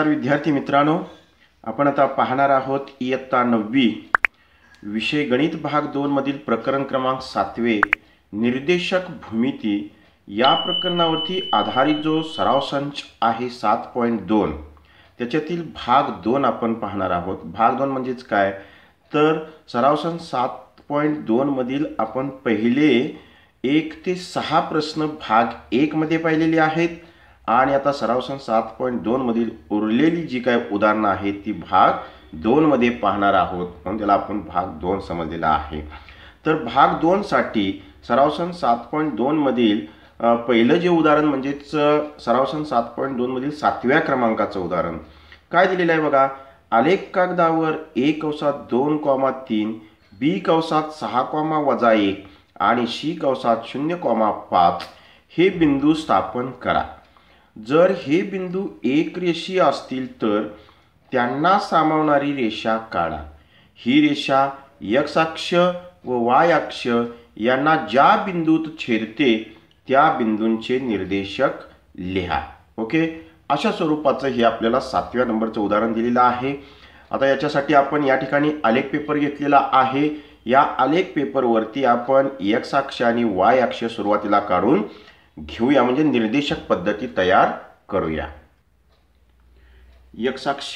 नमस्कार विद्यार्थी मित्रांनो आपण आता पाहणार आहोत इयत्ता नववी विषय गणित भाग मधील प्रकरण क्रमांक सातवे निर्देशक भूमिती या प्रकरणावरती आधारित जो सराव संच आहे सात पॉईंट दोन त्याच्यातील भाग दोन आपण पाहणार आहोत भाग दोन म्हणजेच काय तर सराव संच सात पॉईंट मधील आपण पहिले एक ते सहा प्रश्न भाग एकमध्ये पाहिलेले आहेत आणि आता सराव सरावसन सात पॉईंट दोनमधील उरलेली जी काय उदाहरणं आहेत ती भाग दोनमध्ये पाहणार आहोत म्हणून त्याला आपण भाग दोन समजलेला आहे तर भाग दोनसाठी सरावसन सात पॉईंट दोनमधील पहिलं जे उदाहरण म्हणजेच सरावसन सात पॉईंट दोनमधील सातव्या क्रमांकाचं उदाहरण काय दिलेलं आहे बघा आलेख कागदावर ए कवसात दोन कॉमा तीन बी कवसात सहा कॉमा वजा एक आणि शी कवसात शून्य कॉमा पाच हे बिंदू स्थापन करा जर हे बिंदू एक रेषी असतील तर त्यांना सामावणारी रेषा काढा ही रेषा यसाक्ष अक्ष व वाय अक्ष यांना ज्या बिंदूत छेदते त्या बिंदूंचे निर्देशक लिहा ओके अशा स्वरूपाचं हे आपल्याला सातव्या नंबरचं उदाहरण दिलेलं आहे आता याच्यासाठी आपण या ठिकाणी आलेख पेपर घेतलेला आहे या आलेख पेपरवरती आपण यसाक्ष अक्ष आणि वाय अक्ष सुरुवातीला काढून घेऊया म्हणजे निर्देशक पद्धती तयार करूया यक्षाक्ष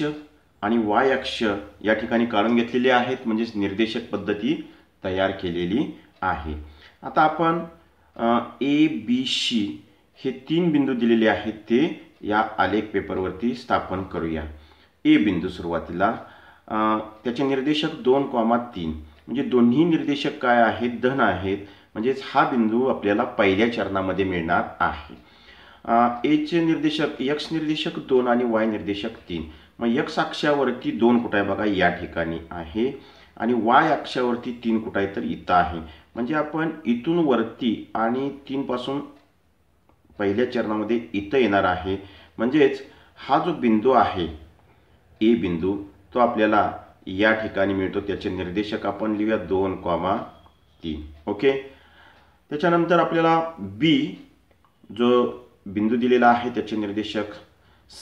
आणि वाय अक्ष या ठिकाणी काढून घेतलेले आहेत म्हणजेच निर्देशक पद्धती तयार केलेली आहे आता आपण ए बी सी हे तीन बिंदू दिलेले आहेत ते या आलेख पेपरवरती स्थापन करूया ए बिंदू सुरुवातीला त्याचे निर्देशक दोन कॉमा तीन म्हणजे दोन्ही निर्देशक काय आहेत धन आहेत म्हणजेच हा बिंदू आपल्याला पहिल्या चरणामध्ये मिळणार आहे एचे निर्देशक यक्ष निर्देशक दोन आणि वाय निर्देशक तीन मग यक्ष अक्षावरती दोन कुठं आहे बघा या ठिकाणी आहे आणि वाय अक्षावरती तीन कुठं आहे तर इथं आहे म्हणजे आपण इथून वरती आणि तीनपासून पहिल्या चरणामध्ये इथं येणार आहे म्हणजेच हा जो बिंदू आहे ए बिंदू तो आपल्याला या ठिकाणी मिळतो त्याचे निर्देशक आपण लिहूया दोन कॉमा तीन ओके त्याच्यानंतर आपल्याला बी जो बिंदू दिलेला आहे त्याचे निर्देशक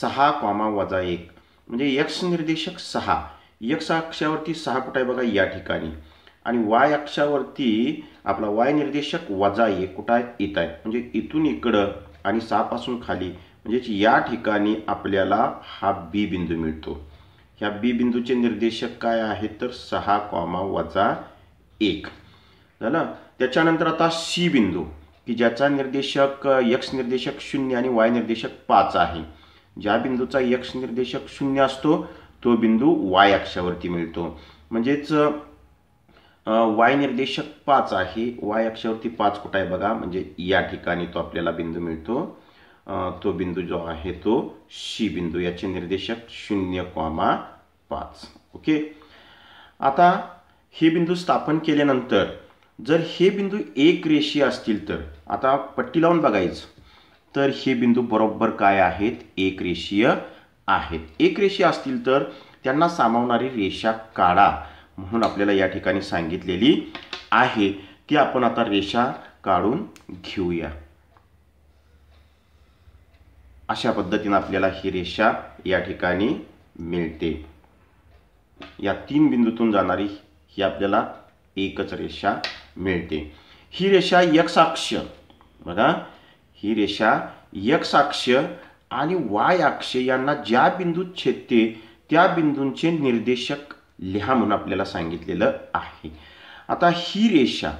सहा कॉमा वजा एक म्हणजे यक्स निर्देशक सहा यक्ष अक्षावरती सहा कुठं आहे बघा या ठिकाणी आणि वाय अक्षावरती आपला वाय निर्देशक वजा एक कुठं आहे इथं आहे म्हणजे इथून इकडं आणि सहापासून खाली म्हणजेच या ठिकाणी आपल्याला हा बी बिंदू मिळतो ह्या बी बिंदूचे निर्देशक काय आहेत तर सहा कॉमा वजा एक झालं त्याच्यानंतर आता सी बिंदू की ज्याचा निर्देशक यक्ष निर्देशक शून्य आणि वाय निर्देशक पाच आहे ज्या बिंदूचा यक्ष निर्देशक शून्य असतो तो बिंदू वाय अक्षावरती मिळतो म्हणजेच वाय निर्देशक पाच आहे वाय अक्षावरती पाच कुठं आहे बघा म्हणजे या ठिकाणी तो आपल्याला बिंदू मिळतो तो बिंदू जो आहे तो शी बिंदू याचे निर्देशक शून्य कॉमा पाच ओके आता हे बिंदू स्थापन केल्यानंतर जर हे बिंदू एक रेषीय असतील तर आता पट्टी लावून बघायचं तर हे बिंदू बरोबर काय आहेत एक रेषीय आहेत एक रेषीय असतील तर त्यांना सामावणारी रेषा काढा म्हणून आपल्याला या ठिकाणी सांगितलेली आहे ती आपण आता रेषा काढून घेऊया अशा पद्धतीनं आपल्याला ही रेषा या ठिकाणी मिळते या तीन बिंदूतून जाणारी ही आपल्याला एकच रेषा मिळते ही रेषा यक्षाक्ष बघा ही रेषा यक्षाक्ष आणि वाय अक्ष यांना ज्या बिंदूत छेदते त्या बिंदूंचे निर्देशक लिहा म्हणून आपल्याला सांगितलेलं आहे आता ही रेषा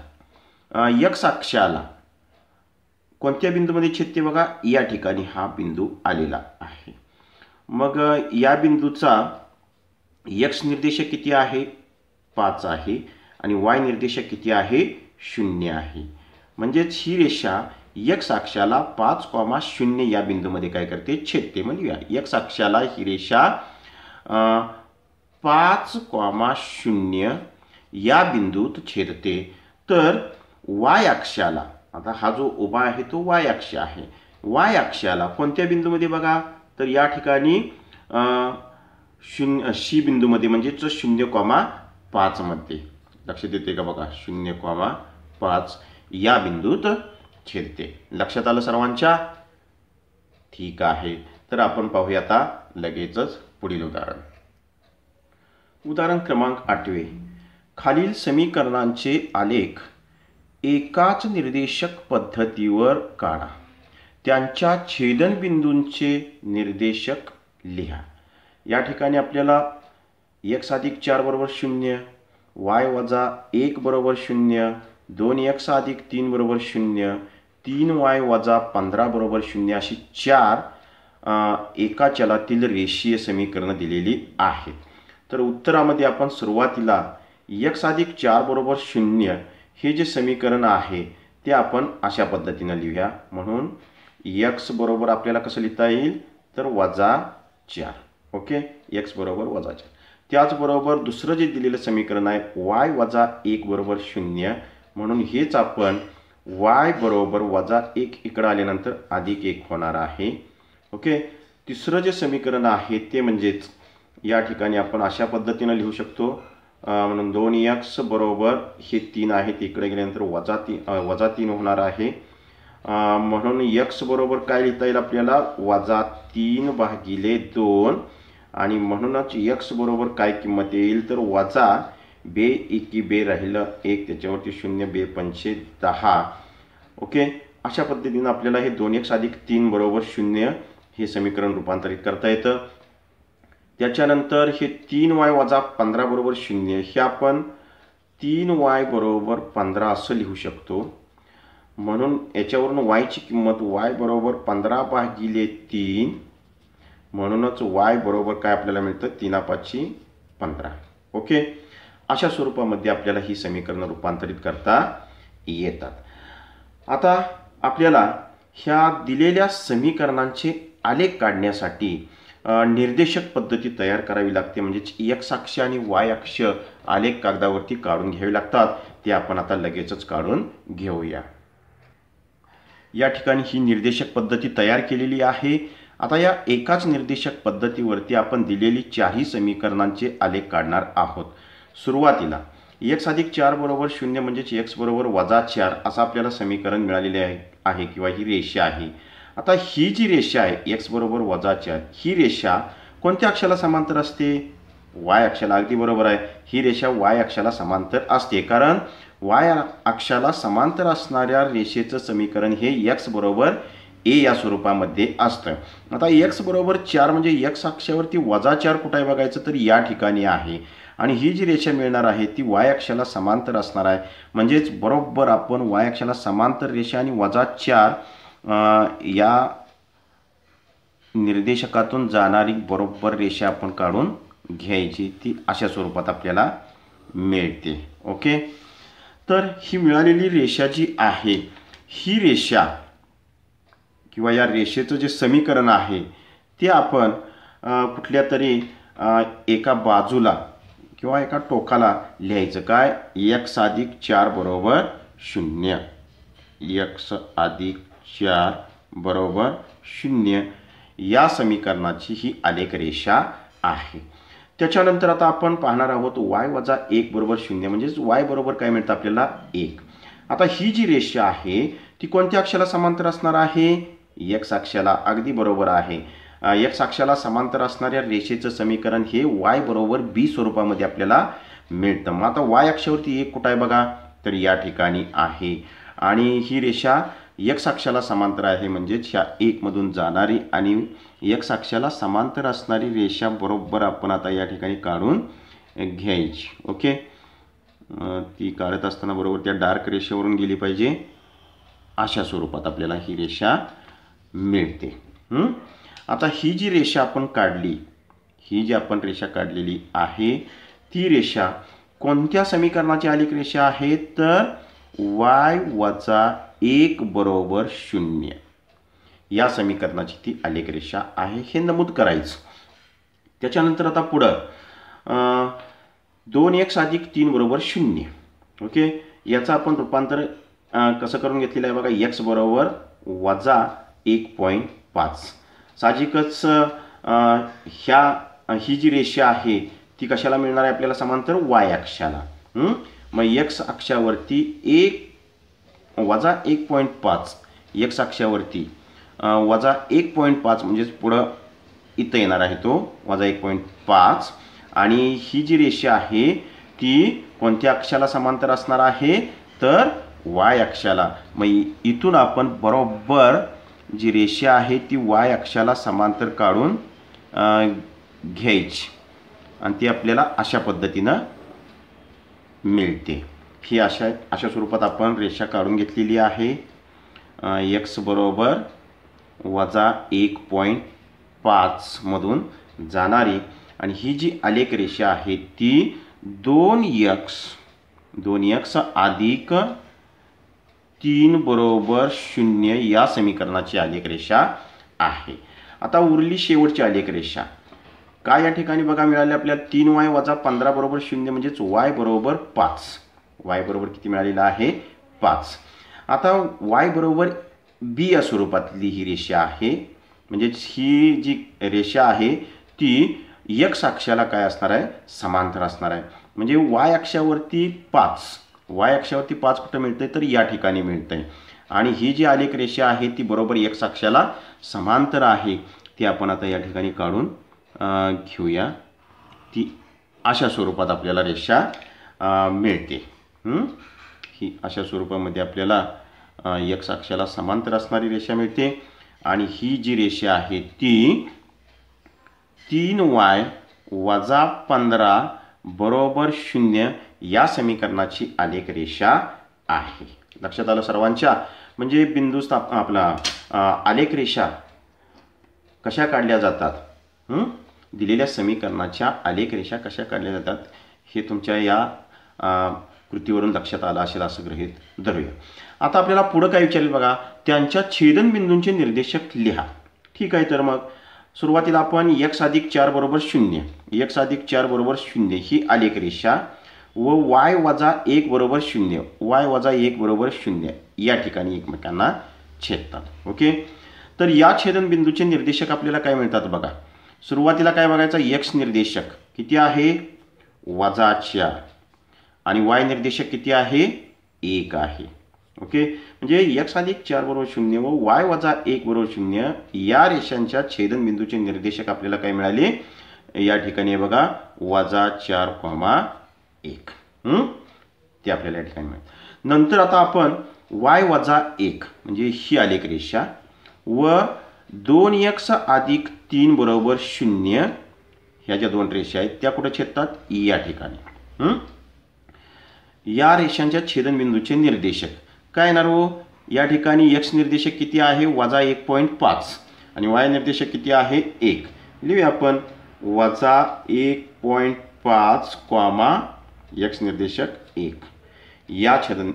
यक्षाक्षाला कोणत्या बिंदूमध्ये छेदते बघा या ठिकाणी हा बिंदू आलेला आहे मग या बिंदूचा यक्ष निर्देशक किती आहे पाच आहे आणि वाय निर्देशक किती आहे शून्य आहे म्हणजेच ही रेषा यक्ष अक्षाला पाच कॉमा शून्य या बिंदूमध्ये काय करते छेदते म्हणूया यक्ष अक्षाला ही रेषा पाच कॉमा शून्य या बिंदूत छेदते तर वाय अक्षाला आता हा जो उभा आहे तो वाय अक्ष आहे वाय अक्षाला कोणत्या बिंदूमध्ये बघा तर या ठिकाणी शून्य शी बिंदूमध्ये म्हणजेच शून्य कॉमा पाचमध्ये लक्ष देते का बघा शून्य कॉमा पाच या बिंदूत छेदते लक्षात आलं सर्वांच्या ठीक आहे तर आपण पाहूया आता लगेचच पुढील उदाहरण उदाहरण क्रमांक आठवे खालील समीकरणांचे आलेख एकाच निर्देशक पद्धतीवर काढा त्यांच्या छेदनबिंदूंचे निर्देशक लिहा या ठिकाणी आपल्याला एक साधिक चार बरोबर शून्य वाय वजा एक बरोबर शून्य दोन एक्स अधिक तीन बरोबर शून्य तीन वाय वजा पंधरा बरोबर शून्य अशी चार एका चलातील रेषीय समीकरणं दिलेली आहेत तर उत्तरामध्ये आपण सुरुवातीला एक्स अधिक चार बरोबर शून्य हे जे समीकरण आहे ते आपण अशा पद्धतीनं लिहूया म्हणून एक्स बरोबर आपल्याला कसं लिहिता येईल तर वजा चार ओके एक्स बरोबर वजा चार त्याचबरोबर दुसरं जे दिलेलं समीकरण आहे वाय वजा एक बरोबर शून्य म्हणून हेच आपण वाय बरोबर वजा एक इकडं आल्यानंतर अधिक एक होणार आहे ओके तिसरं जे समीकरण आहे ते म्हणजेच या ठिकाणी आपण अशा पद्धतीनं लिहू शकतो म्हणून दोन यक्स बरोबर हे तीन आहे इकडे गेल्यानंतर वजा ती वजा तीन होणार आहे म्हणून यक्स बरोबर काय लिहिता येईल आपल्याला वजा तीन भागिले दोन आणि म्हणूनच यक्स बरोबर काय किंमत येईल तर वाचा बे एकी बे राहिलं एक त्याच्यावरती शून्य बे पंचे दहा ओके अशा पद्धतीनं आपल्याला हे दोन एक्स अधिक तीन बरोबर शून्य हे समीकरण रूपांतरित करता येतं त्याच्यानंतर हे तीन वाय वाजा पंधरा बरोबर शून्य हे आपण तीन वाय बरोबर पंधरा असं लिहू शकतो म्हणून याच्यावरून वायची किंमत वाय बरोबर पंधरा भागिले तीन म्हणूनच वाय बरोबर काय आपल्याला मिळतं पाचशे पंधरा ओके अशा स्वरूपामध्ये आपल्याला ही समीकरणं रूपांतरित करता येतात आता आपल्याला ह्या दिलेल्या समीकरणांचे आलेख काढण्यासाठी निर्देशक पद्धती तयार करावी लागते म्हणजेच एक्स अक्ष आणि वाय अक्ष आलेख कागदावरती काढून घ्यावी लागतात ते आपण आता लगेचच काढून घेऊया या ठिकाणी ही निर्देशक पद्धती तयार केलेली आहे आता या एकाच निर्देशक पद्धतीवरती आपण दिलेली चारही समीकरणांचे आलेख काढणार आहोत सुरुवातीला एक्स अधिक चार बरोबर शून्य म्हणजेच एक्स बरोबर वजा चार असं आपल्याला समीकरण मिळालेले आहे आहे किंवा ही रेषा आहे आता ही जी रेषा आहे एक्स बरोबर वजा चार ही रेषा कोणत्या अक्षाला समांतर असते वाय अक्षाला अगदी बरोबर आहे ही रेषा वाय अक्षाला समांतर असते कारण वाय अक्षाला समांतर असणाऱ्या रेषेचं समीकरण हे एक्स बरोबर ए या स्वरूपामध्ये असतं आता एक्स बरोबर चार म्हणजे एक्स अक्षावरती वजा चार कुठं आहे बघायचं तर या ठिकाणी आहे आणि ही जी रेषा मिळणार आहे ती वाय अक्षाला समांतर असणार आहे म्हणजेच बरोबर आपण वाय अक्षाला समांतर रेषा आणि वजा चार या निर्देशकातून जाणारी बरोबर रेषा आपण काढून घ्यायची ती अशा स्वरूपात आपल्याला मिळते ओके तर ही मिळालेली रेषा जी आहे ही रेषा किंवा या रेषेचं जे समीकरण आहे ते आपण कुठल्या तरी एका बाजूला किंवा एका टोकाला लिहायचं काय एक्स अधिक चार बरोबर शून्य एक्स अधिक चार बरोबर शून्य या समीकरणाची ही अनेक रेषा आहे त्याच्यानंतर आता आपण पाहणार आहोत वाय वजा एक बरोबर शून्य म्हणजेच वाय बरोबर काय मिळतं आपल्याला एक आता ही जी रेषा आहे ती कोणत्या अक्षाला समांतर असणार आहे एक साक्षाला अगदी बरोबर आहे एक अक्षाला समांतर असणाऱ्या रेषेचं समीकरण हे वाय बरोबर बी स्वरूपामध्ये आपल्याला मिळतं मग आता वाय अक्षावरती एक कुठं आहे बघा तर या ठिकाणी आहे आणि ही रेषा एक अक्षाला समांतर आहे म्हणजेच ह्या एकमधून जाणारी आणि एक अक्षाला समांतर असणारी रेषा बरोबर आपण आता या ठिकाणी काढून घ्यायची ओके ती काढत असताना बरोबर त्या डार्क रेषेवरून गेली पाहिजे अशा स्वरूपात आपल्याला ही रेषा मिळते आता ही जी रेषा आपण काढली ही जी आपण रेषा काढलेली आहे ती रेषा कोणत्या समीकरणाची आलिक रेषा आहे तर वाय वजा एक बरोबर शून्य या समीकरणाची ती आलेख रेषा आहे हे नमूद करायचं त्याच्यानंतर आता पुढं दोन एक्स अधिक तीन बरोबर शून्य ओके याचं आपण रूपांतर कसं करून घेतलेलं आहे बघा एक्स बरोबर वजा एक पॉईंट पाच साहजिकच ह्या ही जी रेषा आहे ती कशाला मिळणार आहे आपल्याला समांतर वाय अक्षाला मग यक्स अक्षावरती एक वजा एक पॉईंट पाच यक्स अक्षावरती वजा एक पॉईंट पाच म्हणजेच पुढं इथं येणार आहे तो वजा एक पॉईंट पाच आणि ही जी रेषा आहे ती कोणत्या अक्षाला समांतर असणार आहे तर वाय अक्षाला मग इथून आपण बरोबर जी रेषा आहे ती वाय अक्षाला समांतर काढून घ्यायची आणि ती आपल्याला अशा पद्धतीनं मिळते ही अशा अशा स्वरूपात आपण रेषा काढून घेतलेली आहे एक्स बरोबर वजा एक पॉईंट पाचमधून जाणारी आणि ही जी आलेख रेषा आहे ती दोन यक्स दोन यक्स अधिक तीन बरोबर शून्य या समीकरणाची आलेख रेषा आहे आता उरली शेवटची आलेख रेषा काय या ठिकाणी बघा मिळाली आपल्याला तीन वाय वजा पंधरा बरोबर शून्य म्हणजेच वाय बरोबर पाच वाय बरोबर किती मिळालेला आहे पाच आता वाय बरोबर बी या स्वरूपातली ही रेषा आहे म्हणजेच ही जी रेषा आहे ती एक अक्षाला काय असणार आहे समांतर असणार आहे म्हणजे वाय अक्षावरती पाच वाय अक्षावरती पाच कुठं मिळते तर या ठिकाणी मिळते आणि ही जी आलेख रेषा आहे ती बरोबर एक साक्षाला समांतर आहे ती आपण आता या ठिकाणी काढून घेऊया ती अशा स्वरूपात आपल्याला रेषा मिळते ही अशा स्वरूपामध्ये आपल्याला एक अक्षाला समांतर असणारी रेषा मिळते आणि ही जी रेषा आहे ती तीन वाय वजा पंधरा बरोबर शून्य या समीकरणाची आलेख रेषा आहे लक्षात आलं सर्वांच्या म्हणजे बिंदू स्थाप आपला आलेख रेषा कशा काढल्या जातात दिलेल्या समीकरणाच्या आलेख रेषा कशा काढल्या जातात हे तुमच्या या कृतीवरून लक्षात आलं असेल असं ग्रहित धरूया आता आपल्याला पुढं काय विचारेल बघा त्यांच्या छेदनबिंदूंचे निर्देशक लिहा ठीक आहे तर मग सुरुवातीला आपण एक्स अधिक चार बरोबर शून्य एक्स अधिक चार बरोबर शून्य ही आलेख रेषा व वाय वजा एक बरोबर शून्य वाय वजा एक बरोबर शून्य या ठिकाणी एकमेकांना छेदतात ओके तर या छेदन बिंदूचे निर्देशक आपल्याला काय मिळतात बघा सुरुवातीला काय बघायचं यक्ष निर्देशक किती आहे वजा चार आणि वाय निर्देशक किती आहे एक आहे ओके म्हणजे एक्स अधिक चार बरोबर शून्य व वाय वजा एक बरोबर शून्य या रेषांच्या छेदन बिंदूचे निर्देशक आपल्याला काय मिळाले या ठिकाणी बघा वजा चार कॉमा एक ते आपल्याला या ठिकाणी मिळेल नंतर आता आपण वाय वजा एक म्हणजे ही आली एक रेषा व दोन एक्स अधिक तीन बरोबर शून्य ह्या ज्या दोन रेषा आहेत त्या कुठे छेदतात या ठिकाणी या रेषांच्या छेदनबिंदूचे निर्देशक काय येणार हो या ठिकाणी एक्स निर्देशक किती आहे वजा एक पॉईंट पाच आणि वाय निर्देशक किती आहे एक लिहूया आपण वजा एक पॉईंट पाच कॉमा यक्ष निर्देशक एक या छेदन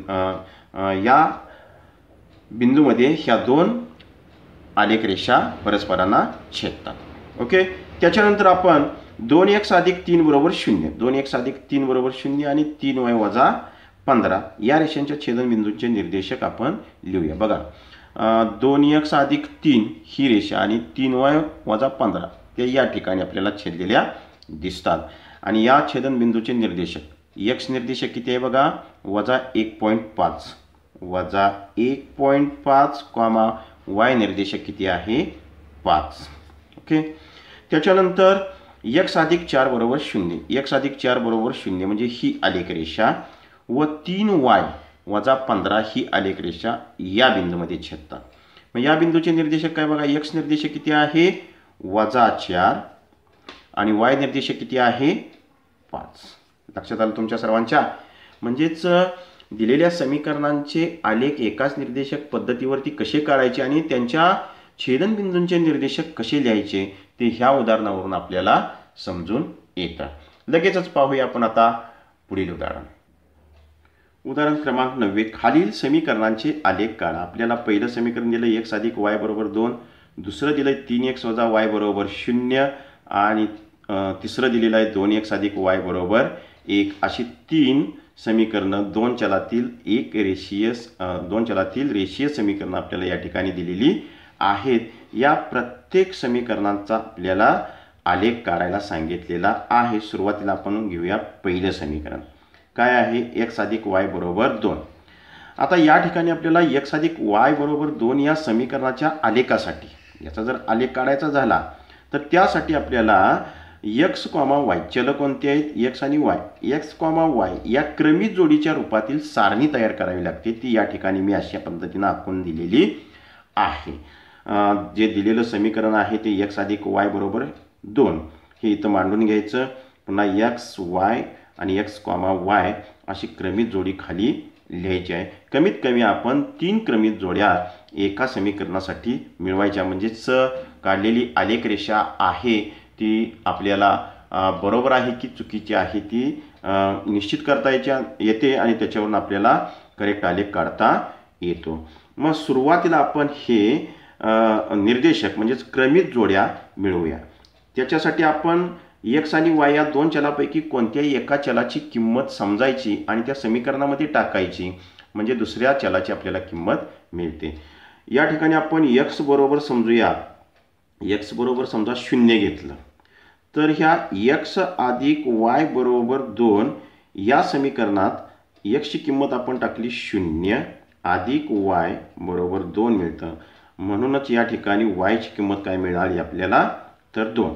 या बिंदूमध्ये ह्या दोन आलेख रेषा परस्परांना छेदतात ओके त्याच्यानंतर आपण दोन एक साधिक तीन बरोबर शून्य दोन एक अधिक तीन बरोबर शून्य आणि तीन वय वजा पंधरा या रेषांच्या छेदनबिंदूंचे निर्देशक आपण लिहूया बघा दोन एक अधिक तीन ही रेषा आणि तीन वय वजा पंधरा ते या ठिकाणी आपल्याला छेदलेल्या दिसतात आणि या छेदनबिंदूचे निर्देशक यक्ष निर्देशक किती आहे बघा वजा एक पॉईंट पाच वजा एक पॉईंट पाच कॉमा वाय निर्देशक किती आहे पाच ओके त्याच्यानंतर यक्स अधिक चार बरोबर शून्य यक्स अधिक चार बरोबर शून्य म्हणजे ही आलेख रेषा व तीन वाय वजा पंधरा ही आलेख रेषा या बिंदूमध्ये छेदतात मग या बिंदूचे निर्देशक काय बघा यक्स निर्देशक किती आहे वजा चार आणि वाय निर्देशक किती आहे पाच लक्षात आलं तुमच्या सर्वांच्या म्हणजेच दिलेल्या समीकरणांचे आलेख एकाच निर्देशक पद्धतीवरती कसे काढायचे आणि त्यांच्या छेदनबिंदूंचे निर्देशक कसे लिहायचे ते ह्या उदाहरणावरून आपल्याला समजून येतं लगेचच पाहूया आपण आता पुढील उदाहरण उदाहरण क्रमांक नव्वे खालील समीकरणांचे आलेख काढा आपल्याला पहिलं समीकरण दिलं एक्स अधिक वाय बरोबर दोन दुसरं दिलं आहे तीन एक्स वजा वाय बरोबर शून्य आणि तिसरं दिलेलं आहे दोन एक्स अधिक वाय बरोबर एक अशी तीन समीकरणं दोन चलातील एक रेषीय दोन चलातील रेषीय समीकरणं आपल्याला या ठिकाणी दिलेली आहेत या प्रत्येक समीकरणांचा आपल्याला आलेख काढायला सांगितलेला आहे सुरुवातीला आपण घेऊया पहिलं समीकरण काय आहे एक्स अधिक वाय बरोबर दोन आता या ठिकाणी आपल्याला एक्स अधिक वाय बरोबर दोन या समीकरणाच्या आलेखासाठी याचा जर आलेख काढायचा झाला तर त्यासाठी आपल्याला यक्स कॉमा वाय चल कोणते आहेत यक्स आणि वाय यक्स कॉमा वाय या क्रमित जोडीच्या रूपातील सारणी तयार करावी लागते ती या ठिकाणी मी अशा पद्धतीनं आखून दिलेली आहे जे दिलेलं समीकरण आहे ते यक्स अधिक वाय बरोबर दोन हे इथं मांडून घ्यायचं पुन्हा यक्स वाय आणि यक्स कॉमा वाय अशी क्रमित जोडी खाली लिहायची आहे कमीत कमी आपण तीन क्रमित जोड्या एका समीकरणासाठी मिळवायच्या म्हणजेच काढलेली आलेख रेषा आहे ती आपल्याला बरोबर आहे की चुकीची आहे ती निश्चित करता याच्या येते आणि त्याच्यावरून आपल्याला करेक्ट आलेख काढता येतो मग सुरुवातीला आपण हे निर्देशक म्हणजेच क्रमित जोड्या मिळवूया त्याच्यासाठी आपण एक्स आणि वाय या दोन चलापैकी कोणत्याही एका चलाची किंमत समजायची आणि त्या समीकरणामध्ये टाकायची म्हणजे दुसऱ्या चलाची आपल्याला किंमत मिळते या ठिकाणी आपण एक्स बरोबर समजूया एक्स बरोबर समजा शून्य घेतलं तर ह्या यक्स अधिक वाय बरोबर दोन या समीकरणात यक्षची किंमत आपण टाकली शून्य अधिक वाय बरोबर दोन मिळतं म्हणूनच या ठिकाणी वायची किंमत काय मिळाली आपल्याला तर दोन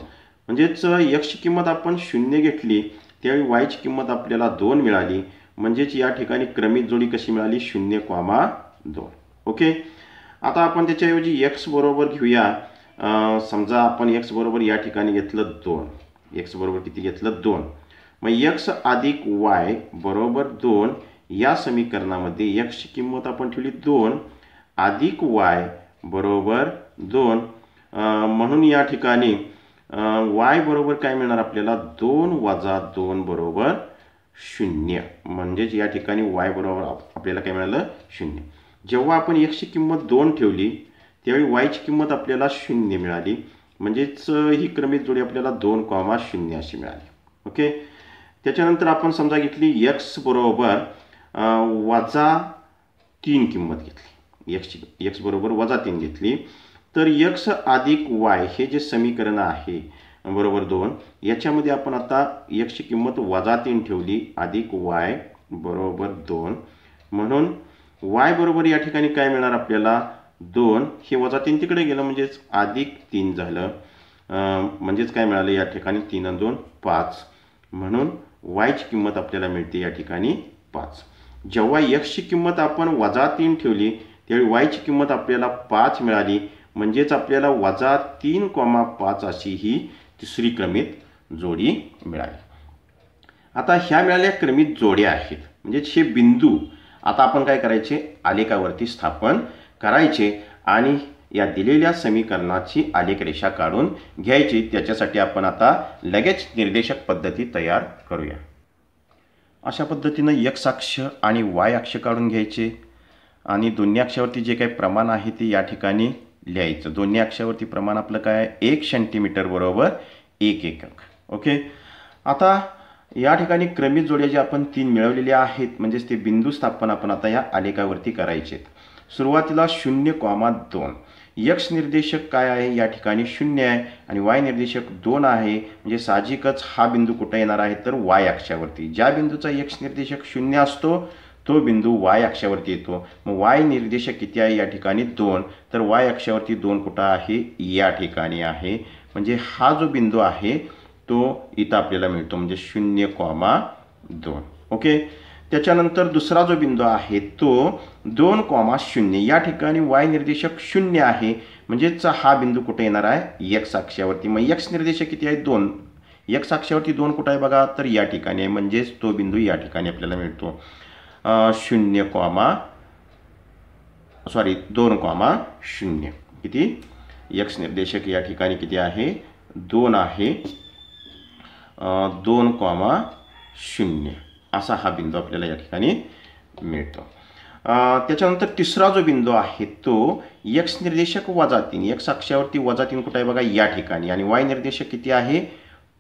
म्हणजेच यक्षची किंमत आपण शून्य घेतली त्यावेळी वायची किंमत आपल्याला दोन मिळाली म्हणजेच या ठिकाणी क्रमित जोडी कशी मिळाली शून्य क्वामा दोन ओके आता आपण त्याच्याऐवजी यक्स बरोबर घेऊया समजा आपण एक्स बरोबर या ठिकाणी घेतलं दोन एक्स बरोबर किती घेतलं दोन मग यक्स अधिक वाय बरोबर दोन या समीकरणामध्ये एक्सची किंमत आपण ठेवली दोन अधिक वाय बरोबर दोन म्हणून या ठिकाणी वाय बरोबर काय मिळणार आपल्याला दोन वजा दोन बरोबर शून्य म्हणजेच या ठिकाणी वाय बरोबर आपल्याला काय मिळालं शून्य जेव्हा आपण यक्षची किंमत दोन ठेवली त्यावेळी वायची किंमत आपल्याला शून्य मिळाली म्हणजेच ही क्रमित जोडी आपल्याला दोन कॉमा शून्य अशी मिळाली ओके त्याच्यानंतर आपण समजा घेतली यक्स बरोबर वजा तीन किंमत घेतली यक्सची यक्स बरोबर वजा तीन घेतली तर यक्स अधिक वाय हे जे समीकरण आहे बरोबर दोन याच्यामध्ये आपण आता यक्सची किंमत वजा तीन ठेवली अधिक वाय बरोबर दोन म्हणून वाय बरोबर या ठिकाणी काय मिळणार आपल्याला दोन हे वजा तीन तिकडे गेलं म्हणजेच अधिक तीन झालं म्हणजेच काय मिळालं या ठिकाणी तीन आणि दोन पाच म्हणून वायची किंमत आपल्याला मिळते या ठिकाणी पाच जेव्हा यक्षची किंमत आपण वजा तीन ठेवली त्यावेळी वायची किंमत आपल्याला पाच मिळाली म्हणजेच आपल्याला वजा तीन कॉमा पाच अशी ही तिसरी क्रमित जोडी मिळाली आता ह्या मिळाल्या क्रमित जोड्या आहेत म्हणजेच हे बिंदू आता आपण काय करायचे आलेखावरती स्थापन करायचे आणि या दिलेल्या समीकरणाची आलेख रेषा काढून घ्यायची त्याच्यासाठी आपण आता लगेच निर्देशक पद्धती तयार करूया अशा पद्धतीनं यक्ष अक्ष आणि वाय अक्ष काढून घ्यायचे आणि दोन्ही अक्षावरती जे काही प्रमाण आहे ते या ठिकाणी लिहायचं दोन्ही अक्षावरती प्रमाण आपलं काय एक सेंटीमीटर बरोबर एक एकक ओके आता या ठिकाणी क्रमित जोड्या जे आपण तीन मिळवलेल्या आहेत म्हणजेच ते बिंदू स्थापन आपण आता या आलेखावरती करायचे सुरुवातीला शून्य कॉमा दोन यक्ष निर्देशक काय आहे या ठिकाणी शून्य आहे आणि वाय निर्देशक दोन आहे म्हणजे साहजिकच हा बिंदू कुठे येणार आहे तर वाय अक्षावरती ज्या बिंदूचा यक्ष निर्देशक शून्य असतो तो बिंदू वाय अक्षावरती येतो मग वाय निर्देशक किती आहे या ठिकाणी दोन तर वाय अक्षावरती दोन कुठं आहे या ठिकाणी आहे म्हणजे हा जो बिंदू आहे तो इथं आपल्याला मिळतो म्हणजे शून्य कॉमा दोन ओके त्याच्यानंतर दुसरा जो बिंदू आहे तो दोन कॉमा शून्य या ठिकाणी वाय निर्देशक शून्य आहे म्हणजेच हा बिंदू कुठे येणार आहे यक्स अक्षावरती मग यक्स निर्देशक किती आहे दोन यक्स अक्षावरती दोन कुठं आहे बघा तर या ठिकाणी आहे म्हणजेच तो बिंदू या ठिकाणी आपल्याला मिळतो शून्य कॉमा सॉरी दोन कॉमा शून्य किती यक्स निर्देशक या ठिकाणी किती आहे दोन आहे दोन कॉमा शून्य असा हा बिंदू आपल्याला या ठिकाणी मिळतो त्याच्यानंतर तिसरा जो बिंदू आहे तो यक्ष निर्देशक वजा तीन यक्ष अक्षावरती वजा तीन कुठं आहे बघा या ठिकाणी आणि वाय निर्देशक किती आहे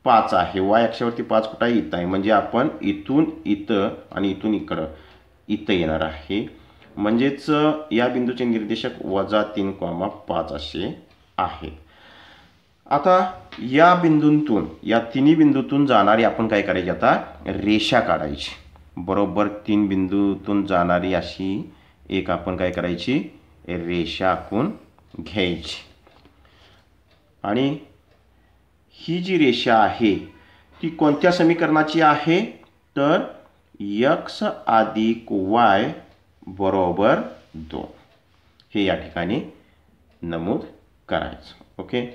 पाच आहे वाय अक्षावरती पाच कुठं आहे इथं आहे म्हणजे आपण इथून इथं आणि इथून इकडं इथं येणार आहे म्हणजेच या बिंदूचे निर्देशक वजा तीन कॉमा पाच असे आहे आता या बिंदूंतून या तिन्ही बिंदूतून जाणारी आपण काय करायची आता रेषा काढायची बरोबर तीन बिंदूतून जाणारी अशी एक आपण काय करायची रेषा आखून घ्यायची आणि ही जी रेषा आहे ती कोणत्या समीकरणाची आहे तर यक्स अधिक वाय बरोबर दोन हे या ठिकाणी नमूद करायचं ओके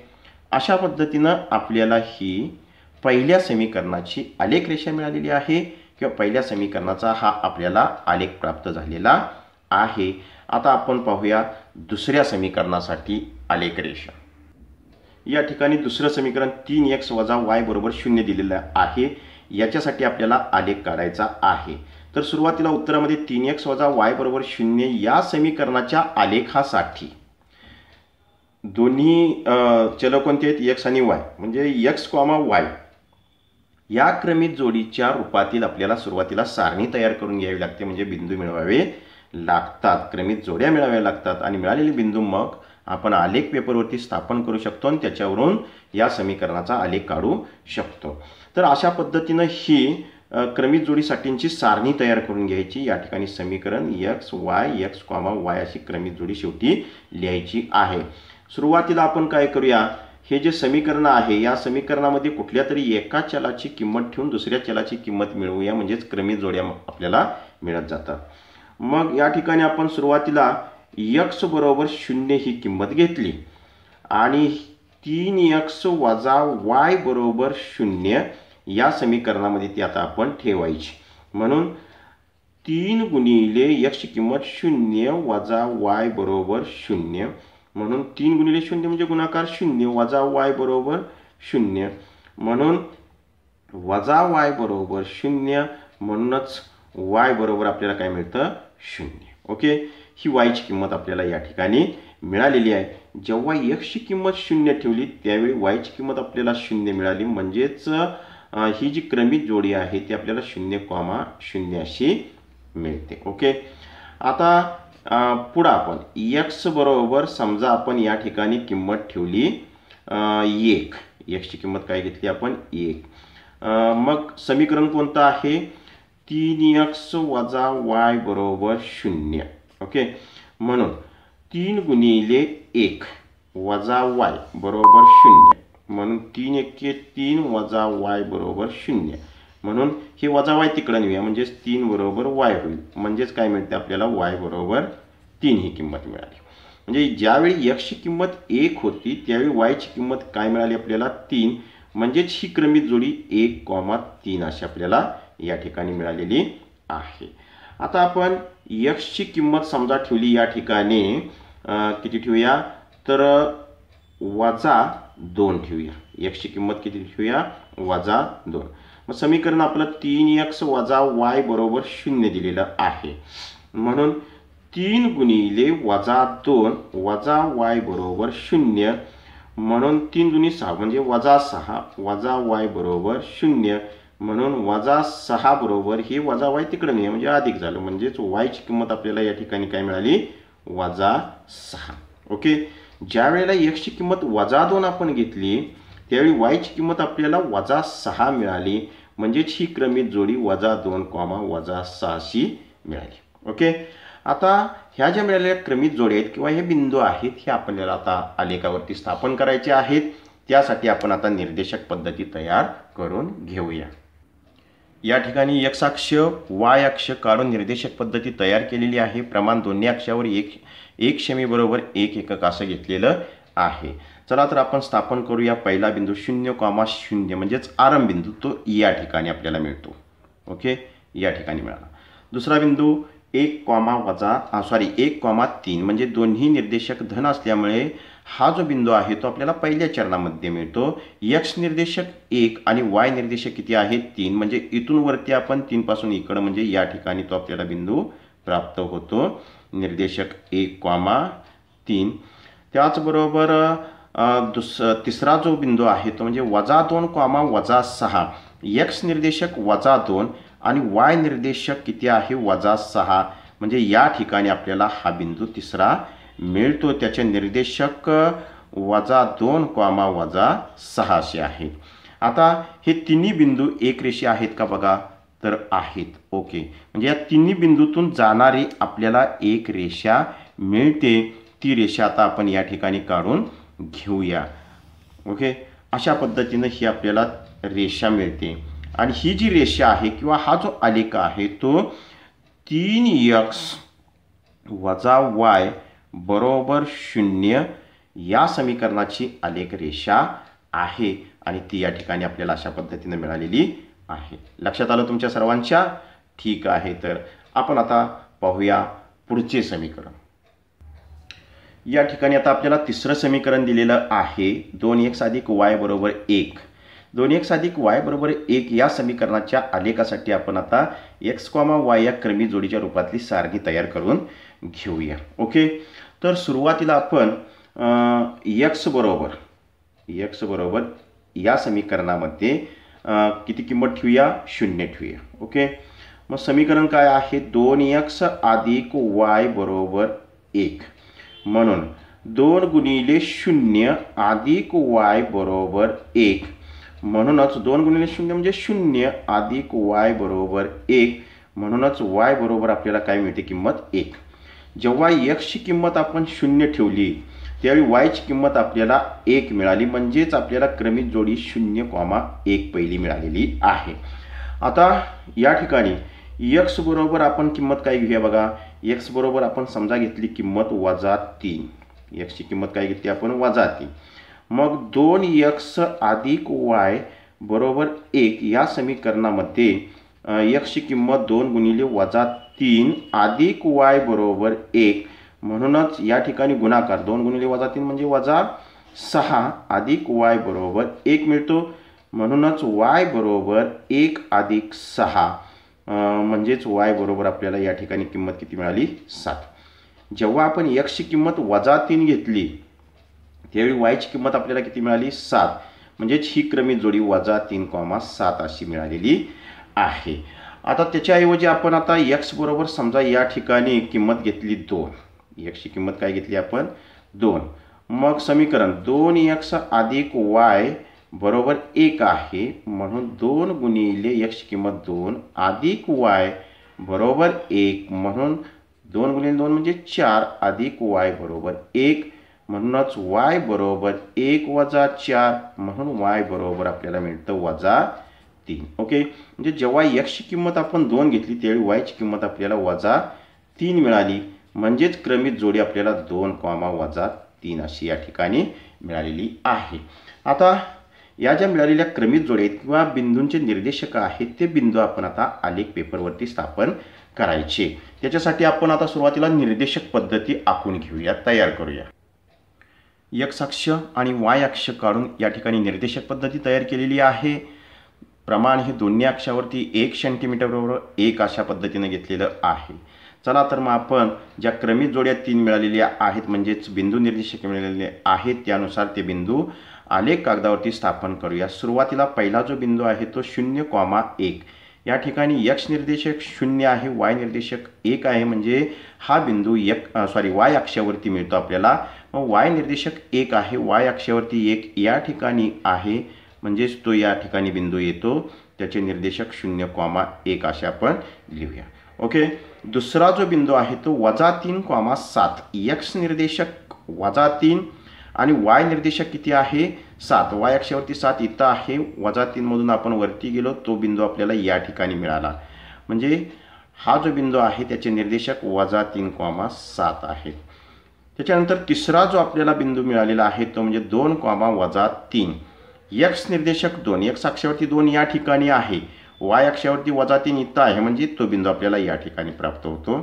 अशा पद्धतीनं आपल्याला ही पहिल्या समीकरणाची आलेख रेषा मिळालेली आहे किंवा पहिल्या समीकरणाचा हा आपल्याला आलेख प्राप्त झालेला आहे आता आपण पाहूया दुसऱ्या समीकरणासाठी आलेख रेषा या ठिकाणी दुसरं समीकरण तीन एक्स वजा वाय बरोबर शून्य दिलेलं आहे याच्यासाठी आपल्याला आलेख काढायचा आहे तर सुरुवातीला उत्तरामध्ये तीन एक्स वजा वाय बरोबर शून्य या समीकरणाच्या आलेखासाठी दोन्ही चल कोणते आहेत एक्स आणि वाय म्हणजे यक्स कॉमा वाय या क्रमित जोडीच्या रूपातील आपल्याला सुरुवातीला सारणी तयार करून घ्यावी लागते म्हणजे बिंदू मिळवावे लागतात क्रमित जोड्या मिळाव्या लागतात आणि मिळालेले बिंदू मग आपण आलेख पेपरवरती स्थापन करू शकतो आणि त्याच्यावरून या समीकरणाचा आलेख काढू शकतो तर अशा पद्धतीनं ही क्रमित जोडीसाठींची सारणी तयार करून घ्यायची या ठिकाणी समीकरण X Y X comma Y अशी क्रमित जोडी शेवटी लिहायची आहे सुरुवातीला आपण काय करूया हे जे समीकरण आहे या समीकरणामध्ये कुठल्या तरी एका चलाची किंमत ठेवून दुसऱ्या चलाची किंमत मिळवूया म्हणजेच क्रमी जोड्या आपल्याला मिळत जातात मग या ठिकाणी आपण सुरुवातीला यक्स बरोबर शून्य ही किंमत घेतली आणि तीन यक्स वजा वाय बरोबर शून्य या समीकरणामध्ये ती आता आपण ठेवायची म्हणून तीन गुणिले यक्ष किंमत शून्य वजा वाय बरोबर शून्य म्हणून तीन गुणिले शून्य म्हणजे गुणाकार शून्य वजा वाय बरोबर शून्य म्हणून वजा वाय बरोबर शून्य म्हणूनच वाय बरोबर आपल्याला काय मिळतं शून्य ओके ही वायची किंमत आपल्याला या ठिकाणी मिळालेली आहे जेव्हा यक्षची किंमत शून्य ठेवली त्यावेळी वायची किंमत आपल्याला शून्य मिळाली म्हणजेच ही जी क्रमित जोडी आहे ती आपल्याला शून्य कॉमा शून्य अशी मिळते ओके आता पुढं आपण यक्स बरोबर समजा आपण या ठिकाणी किंमत ठेवली एक यक्सची किंमत काय घेतली आपण एक मग समीकरण कोणतं आहे तीन यक्स वजा वाय बरोबर शून्य ओके म्हणून तीन गुणिले एक वजा वाय बरोबर शून्य म्हणून तीन एक्के तीन वजा वाय बरोबर शून्य म्हणून ही वजा वाय तिकडं नेऊया म्हणजेच तीन बरोबर वाय होईल म्हणजेच काय मिळते आपल्याला वाय बरोबर तीन ही किंमत मिळाली म्हणजे ज्यावेळी यक्षची किंमत एक होती त्यावेळी वायची किंमत काय मिळाली आपल्याला तीन म्हणजेच ही क्रमित जोडी एक कॉमा तीन अशी आपल्याला या ठिकाणी मिळालेली आहे आता आपण यक्षची किंमत समजा ठेवली या ठिकाणी किती ठेवूया तर वजा दोन ठेवूया यक्षची किंमत किती ठेवूया वजा दोन मग समीकरण आपलं तीन एक्स वजा वाय बरोबर शून्य दिलेलं आहे म्हणून तीन गुणीले वजा दोन वजा वाय बरोबर शून्य म्हणून तीन गुणी सहा म्हणजे वजा सहा वजा वाय बरोबर शून्य म्हणून वजा सहा बरोबर ही वजा वाय तिकडे नाही म्हणजे अधिक झालं म्हणजेच वायची किंमत आपल्याला या ठिकाणी काय मिळाली वजा सहा ओके ज्या वेळेला एक्सची किंमत वजा दोन आपण घेतली त्यावेळी वायची किंमत आपल्याला वजा सहा मिळाली म्हणजेच ही क्रमित जोडी वजा दोन कॉमा वजा सहाशी मिळाली ओके आता ह्या ज्या मिळालेल्या क्रमित जोडी आहेत किंवा हे बिंदू आहेत हे आपल्याला आता आलेखावरती स्थापन करायचे आहेत त्यासाठी आपण आता निर्देशक पद्धती तयार करून घेऊया या ठिकाणी यसाक्ष अक्ष वाय अक्ष काढून निर्देशक पद्धती तयार केलेली आहे प्रमाण दोन्ही अक्षावर एक एक बरोबर एक एकक असं घेतलेलं आहे चला तर आपण स्थापन करूया पहिला बिंदू शून्य कॉमा शून्य म्हणजेच आरंभ बिंदू तो या ठिकाणी आपल्याला मिळतो ओके या ठिकाणी मिळाला दुसरा बिंदू एक कॉमा वजा सॉरी एक कॉमा तीन म्हणजे दोन्ही निर्देशक धन असल्यामुळे हा जो बिंदू आहे तो आपल्याला पहिल्या चरणामध्ये मिळतो यक्ष निर्देशक एक आणि वाय निर्देशक किती आहे तीन म्हणजे इथून वरती आपण तीनपासून इकडं म्हणजे या ठिकाणी तो आपल्याला बिंदू प्राप्त होतो निर्देशक एक कॉमा तीन त्याचबरोबर दुस तिसरा जो बिंदू आहे तो म्हणजे वजा दोन कॉमा वजा सहा एक्स निर्देशक वजा दोन आणि वाय निर्देशक किती आहे वजा सहा म्हणजे या ठिकाणी आपल्याला हा बिंदू तिसरा मिळतो त्याचे निर्देशक वजा दोन कॉमा वजा सहा असे आहेत आता हे तिन्ही बिंदू एक रेषे आहेत का बघा तर आहेत ओके म्हणजे या तिन्ही बिंदूतून जाणारी आपल्याला एक रेषा मिळते ती रेषा आता आपण या ठिकाणी काढून घेऊया ओके अशा पद्धतीनं ही आपल्याला रेषा मिळते आणि ही जी रेषा आहे किंवा हा जो आलेख आहे तो तीन यक्स वजा वाय बरोबर शून्य या समीकरणाची आलेख रेषा आहे आणि ती या ठिकाणी आपल्याला अशा पद्धतीनं मिळालेली आहे लक्षात आलं तुमच्या सर्वांच्या ठीक आहे तर आपण आता पाहूया पुढचे समीकरण या ठिकाणी आता आपल्याला तिसरं समीकरण दिलेलं आहे दोन एक्स अधिक वाय बरोबर एक दोन एक्स अधिक वाय बरोबर एक या समीकरणाच्या आलेखासाठी आपण आता एक्स कॉमा वाय या क्रमी जोडीच्या रूपातली सारणी तयार करून घेऊया ओके तर सुरुवातीला आपण यक्स बरोबर यक्स बरोबर या समीकरणामध्ये किती किंमत ठेवूया शून्य ठेवूया ओके मग समीकरण काय आहे दोन एक्स अधिक वाय बरोबर एक म्हणून दोन गुणिले शून्य अधिक वाय बरोबर एक म्हणूनच दोन गुणिले शून्य म्हणजे शून्य अधिक वाय बरोबर एक म्हणूनच वाय बरोबर आपल्याला काय मिळते किंमत एक जेव्हा एक्सची किंमत आपण शून्य ठेवली त्यावेळी वायची किंमत आपल्याला एक मिळाली म्हणजेच आपल्याला क्रमित जोडी शून्य कॉमा एक पहिली मिळालेली आहे आता या ठिकाणी यक्स बरोबर आपण किंमत काय घेऊया बघा एक्स बरोबर आपण समजा घेतली किंमत वजा तीन एक्सची किंमत काय घेतली आपण वजा तीन मग दोन यक्स अधिक वाय बरोबर एक या समीकरणामध्ये एक्सची किंमत दोन गुणिले वजा तीन अधिक वाय बरोबर एक म्हणूनच या ठिकाणी गुणाकार दोन गुणिले वजा तीन म्हणजे वजा सहा अधिक वाय बरोबर एक मिळतो म्हणूनच वाय बरोबर एक अधिक सहा म्हणजेच वाय बरोबर आपल्याला या ठिकाणी किंमत किती मिळाली सात जेव्हा आपण एक्सची किंमत वजा तीन घेतली त्यावेळी वायची किंमत आपल्याला किती मिळाली सात म्हणजेच ही क्रमी जोडी वजा तीन कॉमा सात अशी मिळालेली आहे आता त्याच्याऐवजी आपण आता एक्स बरोबर समजा या ठिकाणी किंमत घेतली दोन एक्सची किंमत काय घेतली आपण दोन मग समीकरण दोन यक्स अधिक वाय बरोबर एक आहे म्हणून दोन गुणिले यक्ष किंमत दोन अधिक वाय बरोबर एक म्हणून दोन गुणिले दोन म्हणजे चार अधिक वाय बरोबर एक म्हणूनच वाय बरोबर एक वजा चार म्हणून वाय बरोबर आपल्याला मिळतं वजा तीन ओके म्हणजे जेव्हा यक्ष किंमत आपण दोन घेतली त्यावेळी वायची किंमत आपल्याला वजा तीन मिळाली म्हणजेच क्रमित जोडी आपल्याला दोन कॉमा वजा तीन अशी या ठिकाणी मिळालेली आहे आता या ज्या मिळालेल्या क्रमित जोड्या किंवा बिंदूंचे निर्देशक आहेत ते बिंदू आपण आता आलेख पेपरवरती स्थापन करायचे त्याच्यासाठी आपण आता सुरुवातीला निर्देशक पद्धती आखून घेऊया तयार करूया यक्ष अक्ष आणि वाय अक्ष काढून या ठिकाणी निर्देशक पद्धती तयार केलेली आहे प्रमाण हे दोन्ही अक्षावरती एक बरोबर एक अशा पद्धतीने घेतलेलं आहे चला तर मग आपण ज्या क्रमित जोड्या तीन मिळालेल्या आहेत म्हणजेच बिंदू निर्देशक मिळालेले आहेत त्यानुसार ते बिंदू आलेख कागदावरती स्थापन करूया सुरुवातीला पहिला जो बिंदू आहे तो शून्य कॉमा एक या ठिकाणी यक्ष निर्देशक शून्य आहे वाय निर्देशक एक आहे म्हणजे हा बिंदू यक सॉरी वाय अक्षावरती मिळतो आपल्याला मग वाय निर्देशक एक आहे वाय अक्षावरती एक या ठिकाणी आहे म्हणजेच तो या ठिकाणी बिंदू येतो त्याचे निर्देशक शून्य कॉमा एक असे आपण लिहूया ओके दुसरा जो बिंदू आहे तो वजा तीन कॉमा सात यक्ष निर्देशक वजा तीन आणि वाय निर्देशक किती आहे सात वाय अक्षावरती सात इथं आहे वजा तीनमधून आपण वरती गेलो तो बिंदू आपल्याला या ठिकाणी मिळाला म्हणजे हा जो बिंदू आहे त्याचे निर्देशक वजा तीन कॉमा सात आहे त्याच्यानंतर तिसरा जो आपल्याला बिंदू मिळालेला आहे तो म्हणजे दोन कॉमा वजा तीन यक्स निर्देशक दोन यक्स अक्षावरती दोन या ठिकाणी आहे वाय अक्षावरती वजा तीन इथं आहे म्हणजे तो बिंदू आपल्याला या ठिकाणी प्राप्त होतो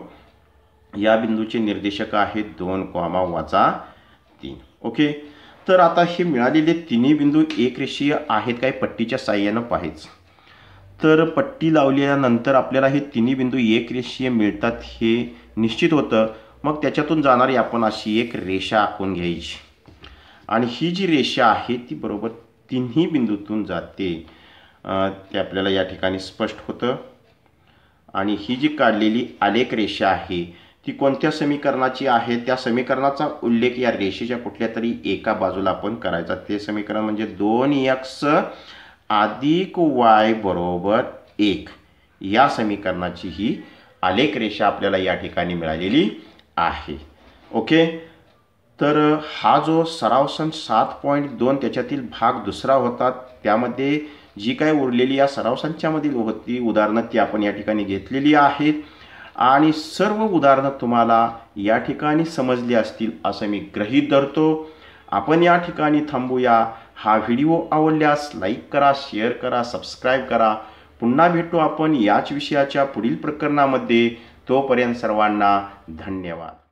या बिंदूचे निर्देशक आहेत दोन कॉमा वजा तीन ओके तर आता हे मिळालेले तिन्ही बिंदू एकरेषीय आहेत काय पट्टीच्या साह्यानं पाहायचं तर पट्टी लावल्यानंतर आपल्याला हे तिन्ही बिंदू एकरेषीय मिळतात हे निश्चित होतं मग त्याच्यातून जाणारी आपण अशी एक रेषा आखून घ्यायची आणि ही जी रेषा आहे ती बरोबर तिन्ही बिंदूतून जाते ते आपल्याला या ठिकाणी स्पष्ट होतं आणि ही जी काढलेली आलेख रेषा आहे ती कोणत्या समीकरणाची आहे त्या समीकरणाचा उल्लेख या रेषेच्या कुठल्या तरी एका बाजूला आपण करायचा ते समीकरण म्हणजे दोन यक्स अधिक वाय बरोबर एक या समीकरणाची ही आलेख रेषा आपल्याला या ठिकाणी मिळालेली आहे ओके तर हा जो सराव सण सात पॉईंट दोन त्याच्यातील भाग दुसरा होता त्यामध्ये जी काय उरलेली या सरावसनच्यामधील होती उदाहरणं ती आपण या ठिकाणी घेतलेली आहेत आणि सर्व उदाहरणं तुम्हाला या ठिकाणी समजली असतील असं मी ग्रहीत धरतो आपण या ठिकाणी थांबूया हा व्हिडिओ आवडल्यास लाईक करा शेअर करा सबस्क्राईब करा पुन्हा भेटू आपण याच विषयाच्या पुढील प्रकरणामध्ये तोपर्यंत सर्वांना धन्यवाद